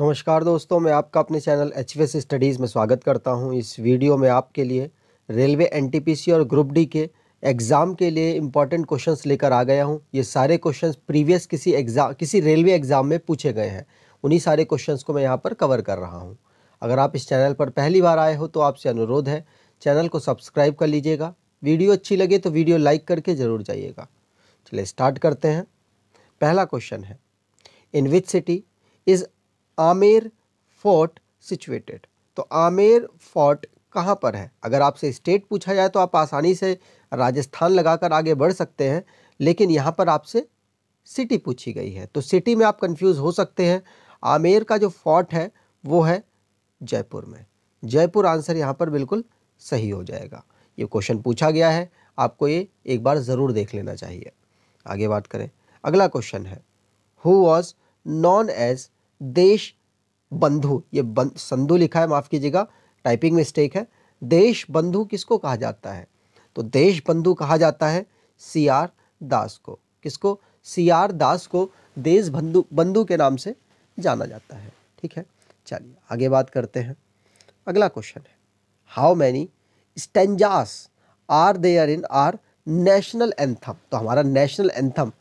नमस्कार दोस्तों मैं आपका अपने चैनल एच स्टडीज़ में स्वागत करता हूं इस वीडियो में आपके लिए रेलवे एनटीपीसी और ग्रुप डी के एग्ज़ाम के लिए इम्पॉर्टेंट क्वेश्चंस लेकर आ गया हूं ये सारे क्वेश्चंस प्रीवियस किसी एग्ज़ाम किसी रेलवे एग्ज़ाम में पूछे गए हैं उन्हीं सारे क्वेश्चंस को मैं यहाँ पर कवर कर रहा हूँ अगर आप इस चैनल पर पहली बार आए हो तो आपसे अनुरोध है चैनल को सब्सक्राइब कर लीजिएगा वीडियो अच्छी लगे तो वीडियो लाइक करके ज़रूर जाइएगा चलिए स्टार्ट करते हैं पहला क्वेश्चन है in which city is Amer fort situated तो आमेर फोर्ट कहाँ पर है अगर आपसे स्टेट पूछा जाए तो आप आसानी से राजस्थान लगाकर आगे बढ़ सकते हैं लेकिन यहाँ पर आपसे सिटी पूछी गई है तो सिटी में आप कंफ्यूज हो सकते हैं आमेर का जो फोर्ट है वो है जयपुर में जयपुर आंसर यहाँ पर बिल्कुल सही हो जाएगा ये क्वेश्चन पूछा गया है आपको ये एक बार ज़रूर देख लेना चाहिए आगे बात करें अगला क्वेश्चन है हु वॉज नॉन एज देश बंधु ये बं, संधु लिखा है माफ़ कीजिएगा टाइपिंग मिस्टेक है देश बंधु किसको कहा जाता है तो देश बंधु कहा जाता है सी आर दास को किसको सी आर दास को देश बंधु बंधु के नाम से जाना जाता है ठीक है चलिए आगे बात करते हैं अगला क्वेश्चन है how many stanzas are there in our national anthem तो हमारा नेशनल एंथम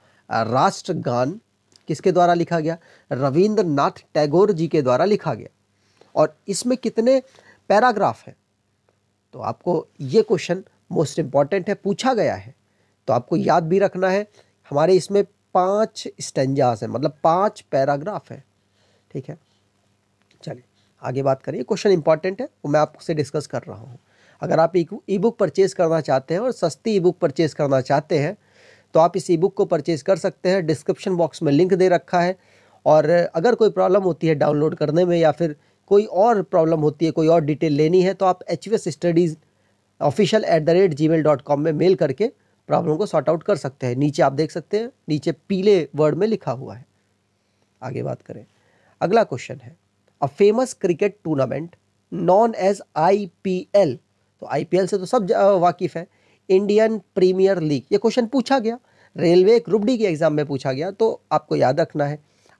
राष्ट्रगान किसके द्वारा लिखा गया रविंद्र नाथ टैगोर जी के द्वारा लिखा गया और इसमें कितने पैराग्राफ हैं तो आपको ये क्वेश्चन मोस्ट इम्पॉर्टेंट है पूछा गया है तो आपको याद भी रखना है हमारे इसमें पाँच स्टेंजास हैं मतलब पाँच पैराग्राफ हैं ठीक है चलिए आगे बात करें क्वेश्चन इंपॉर्टेंट है वो मैं आपसे डिस्कस कर रहा हूँ अगर आप ई बुक परचेज़ करना चाहते हैं और सस्ती ई बुक परचेज़ करना चाहते हैं तो आप इस ई बुक को परचेज़ कर सकते हैं डिस्क्रिप्शन बॉक्स में लिंक दे रखा है और अगर कोई प्रॉब्लम होती है डाउनलोड करने में या फिर कोई और प्रॉब्लम होती है कोई और डिटेल लेनी है तो आप H studies official at the rate Gmail dot com में मेल करके प्रॉब्लम को सॉर्ट आउट कर सकते हैं नीचे आप देख सकते हैं नीचे पीले वर्ड में लिखा हुआ है आगे बात करें अगला क्वेश्चन है a famous cricket tournament known as I P L तो आई पी एल से तो सब वाकिफ़ है इंडियन प्रीमियर लीग ये क्वेश्चन पूछा गया रेलवे ग्रुप डी के एग्ज़ाम में पूछा गया तो आपको याद रखना है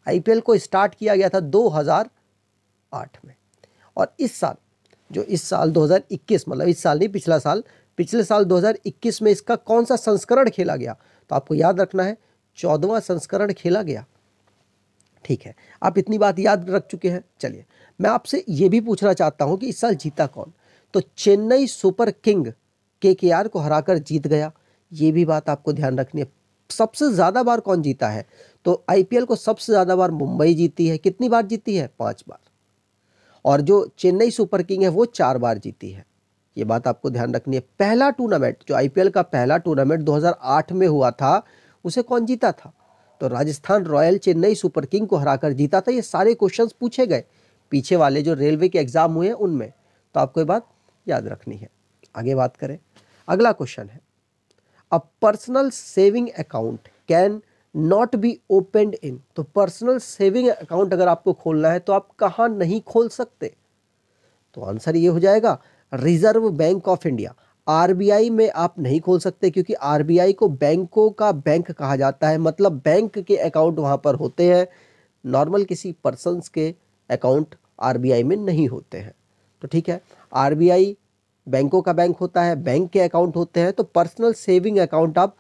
आईपीएल को स्टार्ट किया गया था 2008 में और इस साल जो इस साल 2021 मतलब इस साल नहीं पिछला साल पिछले साल 2021 में इसका कौन सा संस्करण खेला गया तो आपको याद रखना है चौदवा संस्करण खेला गया ठीक है आप इतनी बात याद रख चुके हैं चलिए मैं आपसे ये भी पूछना चाहता हूँ कि इस साल जीता कौन तो चेन्नई सुपर किंग के को हराकर जीत गया ये भी बात आपको ध्यान रखनी है सबसे ज़्यादा बार कौन जीता है तो आईपीएल को सबसे ज़्यादा बार मुंबई जीती है कितनी बार जीती है पाँच बार और जो चेन्नई सुपर किंग है वो चार बार जीती है ये बात आपको ध्यान रखनी है पहला टूर्नामेंट जो आईपीएल का पहला टूर्नामेंट 2008 में हुआ था उसे कौन जीता था तो Rajasthan royal Chennai super king को हराकर जीता था ये सारे क्वेश्चंस पूछे गए पीछे वाले जो रेलवे के एग्ज़ाम हुए हैं उनमें तो आपको ये बात याद रखनी है आगे बात करें अगला क्वेश्चन है a personal saving account can not be opened in तो पर्सनल सेविंग अकाउंट अगर आपको खोलना है तो आप कहाँ नहीं खोल सकते तो आंसर ये हो जाएगा रिजर्व बैंक ऑफ इंडिया आर में आप नहीं खोल सकते क्योंकि आर को बैंकों का बैंक कहा जाता है मतलब बैंक के अकाउंट वहाँ पर होते हैं नॉर्मल किसी पर्सनस के अकाउंट आर में नहीं होते हैं तो ठीक है आर बैंकों का बैंक होता है बैंक के अकाउंट होते हैं तो पर्सनल सेविंग अकाउंट आप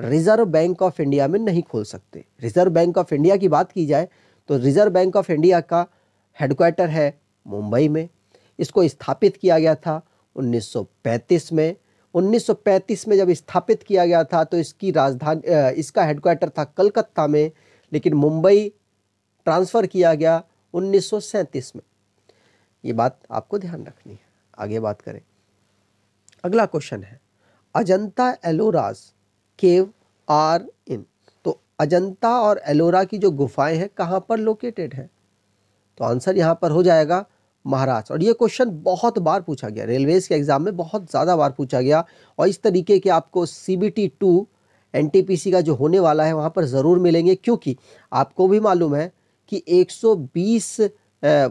रिजर्व बैंक ऑफ इंडिया में नहीं खोल सकते रिजर्व बैंक ऑफ इंडिया की बात की जाए तो रिजर्व बैंक ऑफ इंडिया का हेडक्वार्टर है मुंबई में इसको स्थापित किया गया था 1935 में 1935 में जब स्थापित किया गया था तो इसकी राजधानी इसका हेडक्वार्टर था कलकत्ता में लेकिन मुंबई ट्रांसफ़र किया गया 1937 में ये बात आपको ध्यान रखनी है आगे बात करें अगला क्वेश्चन है अजंता एलोराज केव आर इन तो अजंता और एलोरा की जो गुफाएं हैं कहाँ पर लोकेटेड है तो आंसर यहाँ पर हो जाएगा महाराष्ट्र और ये क्वेश्चन बहुत बार पूछा गया रेलवेज के एग्ज़ाम में बहुत ज़्यादा बार पूछा गया और इस तरीके के आपको C B T two N T P C का जो होने वाला है वहाँ पर ज़रूर मिलेंगे क्योंकि आपको भी मालूम है कि 120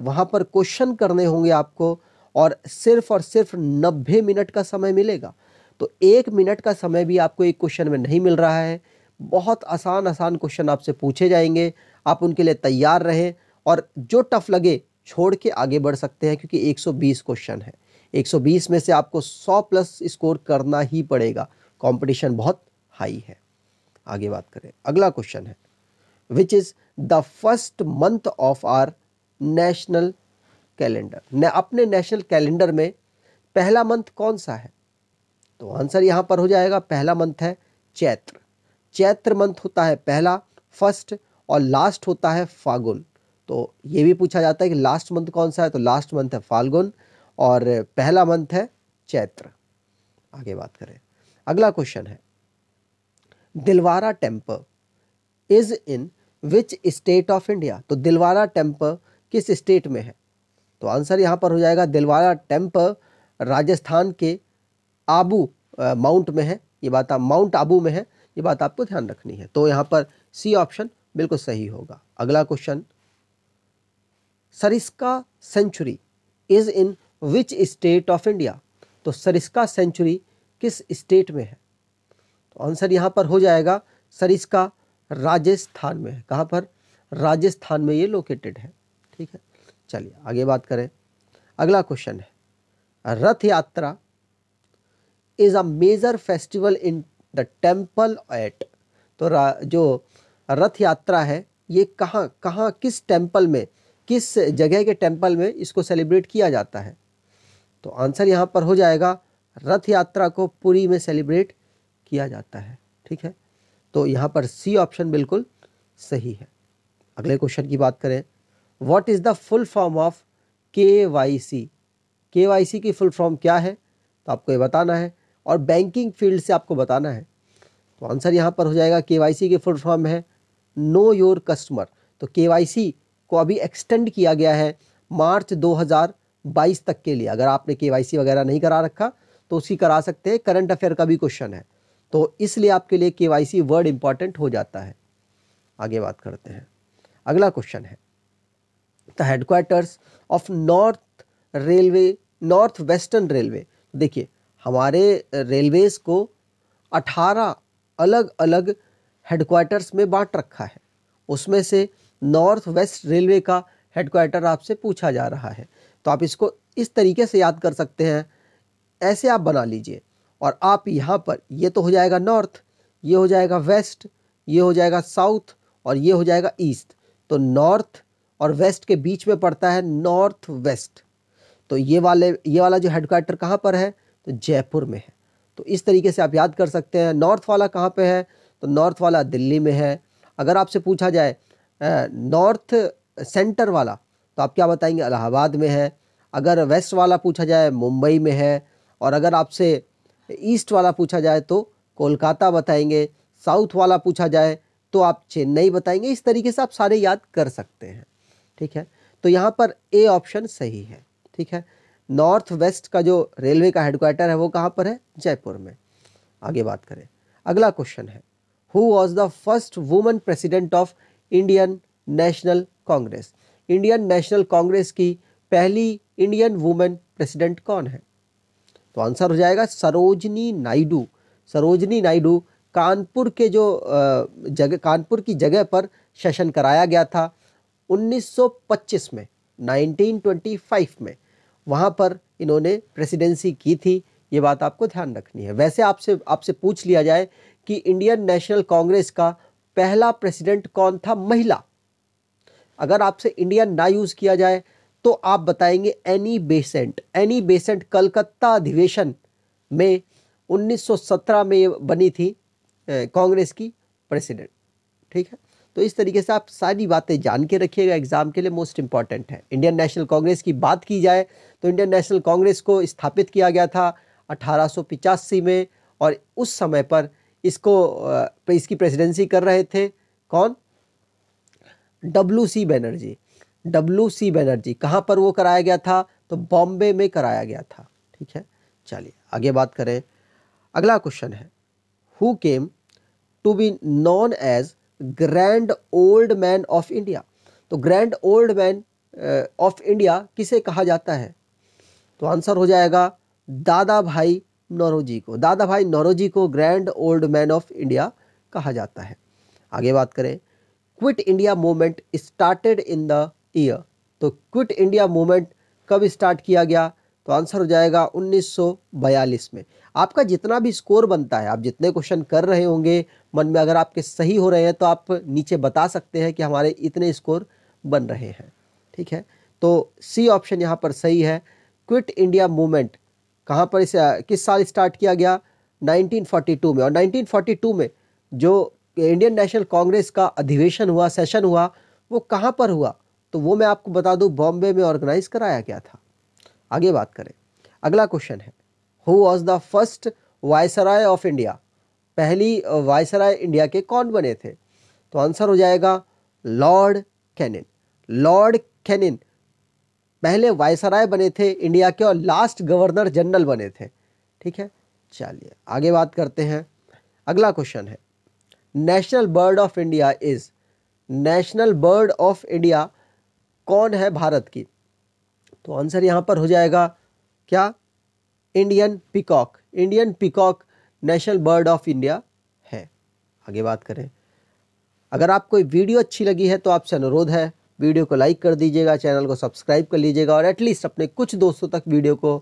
वहाँ पर क्वेश्चन करने होंगे आपको और सिर्फ और सिर्फ नब्बे मिनट का समय मिलेगा तो एक मिनट का समय भी आपको एक क्वेश्चन में नहीं मिल रहा है बहुत आसान आसान क्वेश्चन आपसे पूछे जाएंगे आप उनके लिए तैयार रहें और जो टफ लगे छोड़ के आगे बढ़ सकते हैं क्योंकि 120 क्वेश्चन है 120 में से आपको 100 प्लस स्कोर करना ही पड़ेगा कंपटीशन बहुत हाई है आगे बात करें अगला क्वेश्चन है which is the first month of our national calendar ने अपने नेशनल कैलेंडर में पहला मंथ कौन सा है तो आंसर यहाँ पर हो जाएगा पहला मंथ है चैत्र चैत्र मंथ होता है पहला फर्स्ट और लास्ट होता है फागुन तो ये भी पूछा जाता है कि लास्ट मंथ कौन सा है तो लास्ट मंथ है फाल्गुन और पहला मंथ है चैत्र आगे बात करें अगला क्वेश्चन है Dilwara temple is in which state of India तो दिलवारा टेम्पल किस स्टेट में है तो आंसर यहाँ पर हो जाएगा दिलवाड़ा टेम्प राजस्थान के आबू माउंट में है ये बात आप माउंट आबू में है ये बात आपको ध्यान रखनी है तो यहाँ पर सी ऑप्शन बिल्कुल सही होगा अगला question Sariska sanctuary is in which state of India तो सरिस्का सेंचुरी किस स्टेट में है तो आंसर यहाँ पर हो जाएगा सरिस्का राजस्थान में है कहाँ पर राजस्थान में ये लोकेटेड है ठीक है चलिए आगे बात करें अगला क्वेश्चन है Rath Yatra is a major festival in the temple at तो जो रथ यात्रा है ये कहाँ कहाँ किस टेम्पल में किस जगह के टेम्पल में इसको सेलिब्रेट किया जाता है तो आंसर यहाँ पर हो जाएगा रथ यात्रा को पुरी में सेलिब्रेट किया जाता है ठीक है तो यहाँ पर सी ऑप्शन बिल्कुल सही है अगले क्वेश्चन की बात करें what is the full form of K Y C K Y C की फुल फॉर्म क्या है तो आपको ये बताना है और बैंकिंग फील्ड से आपको बताना है तो आंसर यहाँ पर हो जाएगा के वाई सी की फुल फॉर्म है नो योर कस्टमर तो के वाई सी को अभी एक्सटेंड किया गया है मार्च 2022 तक के लिए अगर आपने के वाई सी वगैरह नहीं करा रखा तो उसी करा सकते हैं करंट अफेयर का भी क्वेश्चन है तो इसलिए आपके लिए के वाई सी वर्ड इम्पॉर्टेंट हो जाता है आगे बात करते हैं अगला क्वेश्चन है the headquarters of north railway north western railway देखिए हमारे रेलवेज़ को 18 अलग अलग हेडक्वार्टर्स में बांट रखा है उसमें से नॉर्थ वेस्ट रेलवे का हेडक्वार्टर आपसे पूछा जा रहा है तो आप इसको इस तरीके से याद कर सकते हैं ऐसे आप बना लीजिए और आप यहाँ पर ये तो हो जाएगा नॉर्थ ये हो जाएगा वेस्ट ये हो जाएगा साउथ और ये हो जाएगा ईस्ट तो नॉर्थ और वेस्ट के बीच में पड़ता है नॉर्थ वेस्ट तो ये वाले ये वाला जो हेडक्वार्टर कहाँ पर है तो जयपुर में है तो इस तरीके से आप याद कर सकते हैं नॉर्थ वाला कहाँ पे है तो नॉर्थ वाला दिल्ली में है अगर आपसे पूछा जाए नॉर्थ सेंटर वाला तो आप क्या बताएंगे इलाहाबाद में है अगर वेस्ट वाला पूछा जाए मुंबई में है और अगर आपसे ईस्ट वाला पूछा जाए तो कोलकाता बताएंगे साउथ वाला पूछा जाए तो आप चेन्नई बताएंगे इस तरीके से आप सारे याद कर सकते हैं ठीक है तो यहाँ पर ए ऑप्शन सही है ठीक है नॉर्थ वेस्ट का जो रेलवे का हेडक्वार्टर है वो कहाँ पर है जयपुर में आगे बात करें अगला क्वेश्चन है who was the first woman president of Indian National Congress Indian National Congress की पहली इंडियन वुमेन प्रेसिडेंट कौन है तो आंसर हो जाएगा सरोजनी नायडू सरोजनी नायडू कानपुर के जो जगह कानपुर की जगह पर सेशन कराया गया था 1925 में 1925 में वहाँ पर इन्होंने प्रेसिडेंसी की थी ये बात आपको ध्यान रखनी है वैसे आपसे आपसे पूछ लिया जाए कि इंडियन नेशनल कांग्रेस का पहला प्रेसिडेंट कौन था महिला अगर आपसे इंडियन ना यूज़ किया जाए तो आप बताएंगे Annie Besant Annie Besant Calcutta अधिवेशन में 1917 में बनी थी कांग्रेस की प्रेसिडेंट ठीक है तो इस तरीके से आप सारी बातें जान के रखिएगा एग्ज़ाम के लिए मोस्ट इंपॉर्टेंट है इंडियन नेशनल कांग्रेस की बात की जाए तो इंडियन नेशनल कांग्रेस को स्थापित किया गया था अठारह में और उस समय पर इसको इसकी प्रेसिडेंसी कर रहे थे कौन W C Banerjee W C Banerjee कहाँ पर वो कराया गया था तो बॉम्बे में कराया गया था ठीक है चलिए आगे बात करें अगला क्वेश्चन है who came to be known as grand old man of India तो grand old man of India किसे कहा जाता है तो आंसर हो जाएगा दादा भाई नौरोजी को दादा भाई नौरोजी को grand old man of India कहा जाता है आगे बात करें quit India movement started in the year तो क्विट इंडिया मूवमेंट कब स्टार्ट किया गया तो आंसर हो जाएगा 1942 में आपका जितना भी स्कोर बनता है आप जितने क्वेश्चन कर रहे होंगे मन में अगर आपके सही हो रहे हैं तो आप नीचे बता सकते हैं कि हमारे इतने स्कोर बन रहे हैं ठीक है तो सी ऑप्शन यहाँ पर सही है क्विट इंडिया मूवमेंट कहाँ पर इसे किस साल स्टार्ट किया गया 1942 में और 1942 में जो इंडियन नेशनल कांग्रेस का अधिवेशन हुआ सेशन हुआ वो कहाँ पर हुआ तो वो मैं आपको बता दूँ बॉम्बे में ऑर्गेनाइज कराया गया था आगे बात करें अगला क्वेश्चन है who was the first viceroy of India पहली वायसराय इंडिया के कौन बने थे तो आंसर हो जाएगा लॉर्ड कैनिन लॉर्ड कैनिन पहले वायसराय बने थे इंडिया के और लास्ट गवर्नर जनरल बने थे ठीक है चलिए आगे बात करते हैं अगला क्वेश्चन है national bird of India is national bird of India कौन है भारत की तो आंसर यहाँ पर हो जाएगा क्या Indian peacock Indian peacock national bird of India है आगे बात करें अगर आपको वीडियो अच्छी लगी है तो आपसे अनुरोध है वीडियो को लाइक कर दीजिएगा चैनल को सब्सक्राइब कर लीजिएगा और एटलीस्ट अपने कुछ दोस्तों तक वीडियो को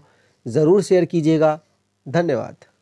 ज़रूर शेयर कीजिएगा धन्यवाद